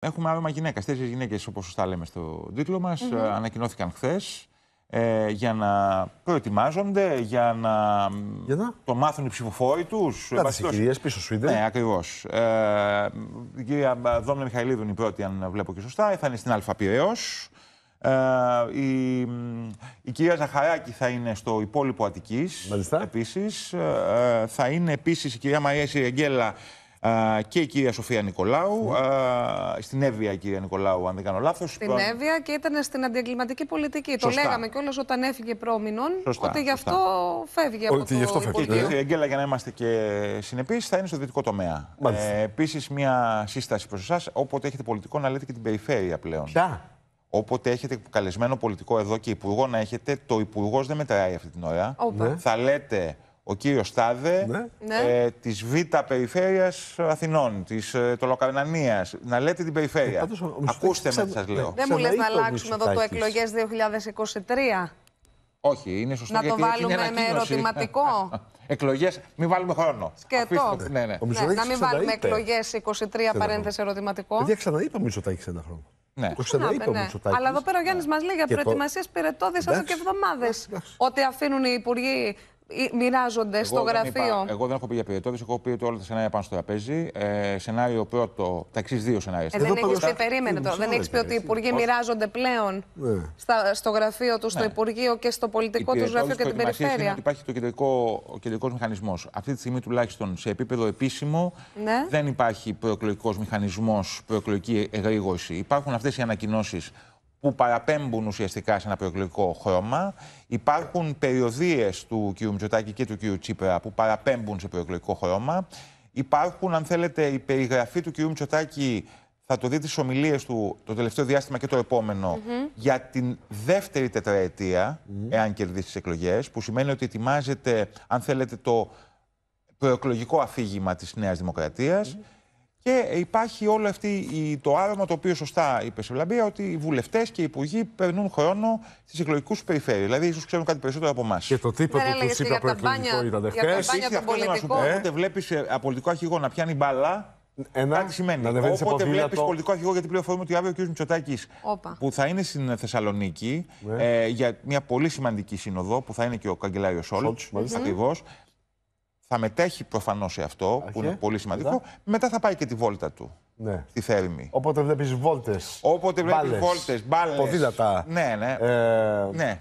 Έχουμε άρωμα γυναίκας. Τέσσερις γυναίκες, όπως σωστά λέμε στο τίτλο μας, ε, ανακοινώθηκαν χθες ε, για να προετοιμάζονται, για να, το μάθουν οι ψηφοφόροι τους. Σε τι κυρίε πίσω σου, είδε. Ναι, ακριβώς. Ε, η κυρία Δόμνα Μιχαηλίδου η πρώτη, αν βλέπω και σωστά. Θα είναι στην Αλφα Ε, η, η, κυρία Ζαχαράκη θα είναι στο υπόλοιπο Αττικής επίσης. Ε, ε, θα είναι επίσης η κυρία Μαρία Σιρεγγέλα και η κυρία Σοφία Νικολάου. Mm. Στην Εύβοια η κυρία Νικολάου, αν δεν κάνω λάθος. Στην Εύβοια και ήταν στην αντιεγκληματική πολιτική. Το λέγαμε κιόλας όταν έφυγε πρόμηνον. ότι γι' αυτό σωστά. φεύγει από ότι το ναι. η για να είμαστε και συνεπείς, θα είναι στο δυτικό τομέα. Ε, Επίσης, μια σύσταση προς εσάς, όποτε έχετε πολιτικό, να λέτε και την περιφέρεια πλέον. Ποια? Όποτε έχετε καλεσμένο πολιτικό εδώ και υπουργό να έχετε, το υπουργός δεν μετράει αυτή την ώρα. Θα λέτε ο κύριος Στάδε, ναι. ναι. ε, της Β περιφέρειας Αθηνών, της ε, Τολοκαρνανία. Να λέτε την περιφέρεια. Ε, Ακούστε με σας λέω. Δεν μου λες να αλλάξουμε εδώ το εκλογέ 2023. Όχι, είναι σωστό. Να το βάλουμε με ερωτηματικό. εκλογές, μην βάλουμε χρόνο. Σκέτο. Ναι, ναι. ναι να μην βάλουμε εκλογές 23 παρένθεση ερωτηματικό. Δεν ξαναείπα θα έχει ένα χρόνο. Ναι. Το ναι. Αλλά εδώ πέρα ο Γιάννης μας λέει για προετοιμασίες πυρετόδης εδώ και εβδομάδες. Ότι αφήνουν οι υπουργοί μοιράζονται στο γραφείο. Είπα, εγώ δεν έχω πει για περιπτώσει, έχω πει ότι όλα τα σενάρια πάνω στο τραπέζι. Ε, σενάριο πρώτο, τα εξής δύο σενάρια. Ε, δεν έχεις πει, περίμενε τώρα, Δεν έχεις πει ότι οι υπουργοί μοιράζονται πλέον ναι. στο γραφείο τους, στο ναι. Υπουργείο και στο πολιτικό του γραφείο και την περιφέρεια. Είναι υπάρχει το κεντρικό, ο κεντρικός μηχανισμός. Αυτή τη στιγμή τουλάχιστον σε επίπεδο επίσημο ναι. δεν υπάρχει προεκλογικός μηχανισμός, προεκλογική εγρήγορση. Υπάρχουν αυτές οι ανακοινώσεις που παραπέμπουν ουσιαστικά σε ένα προεκλογικό χρώμα. Υπάρχουν περιοδίες του κ. Μητσοτάκη και του κ. Τσίπρα που παραπέμπουν σε προεκλογικό χρώμα. Υπάρχουν, αν θέλετε, η περιγραφή του κ. Μητσοτάκη, θα το δείτε στις ομιλίες του το τελευταίο διάστημα και το επόμενο, για την δεύτερη τετραετία, mm εάν κερδίσει τις εκλογές, που σημαίνει ότι ετοιμάζεται, αν θέλετε, το προεκλογικό αφήγημα της Νέας Δημοκρατίας. Και υπάρχει όλο αυτό το άρωμα το οποίο σωστά είπε η Λαμπία, ότι οι βουλευτές και οι υπουργοί περνούν χρόνο στις εκλογικούς του περιφέρειες. Δηλαδή, ίσως ξέρουν κάτι περισσότερο από εμάς. Και το τίποτα που του είπα προεκλογικό ήταν χθε. Όποτε βλέπεις ε, πολιτικό αρχηγό να πιάνει μπαλά, ένα, κάτι σημαίνει. Να Όποτε βλέπεις πολιτικό αρχηγό, γιατί πληροφορούμε ότι αύριο ο κ. Μητσοτάκη που θα είναι στην Θεσσαλονίκη ναι. ε, για μια πολύ σημαντική σύνοδο που θα είναι και ο καγκελάριος Σόλτ. Ακριβώς θα μετέχει προφανώς σε αυτό, που είναι πολύ σημαντικό. Μετά. θα πάει και τη βόλτα του. Ναι. Στη θέρμη. Όποτε βλέπεις βόλτες. Όποτε βλέπεις βόλτες, μπάλες. Ποδήλατα. Ναι, ναι. Ε... ναι.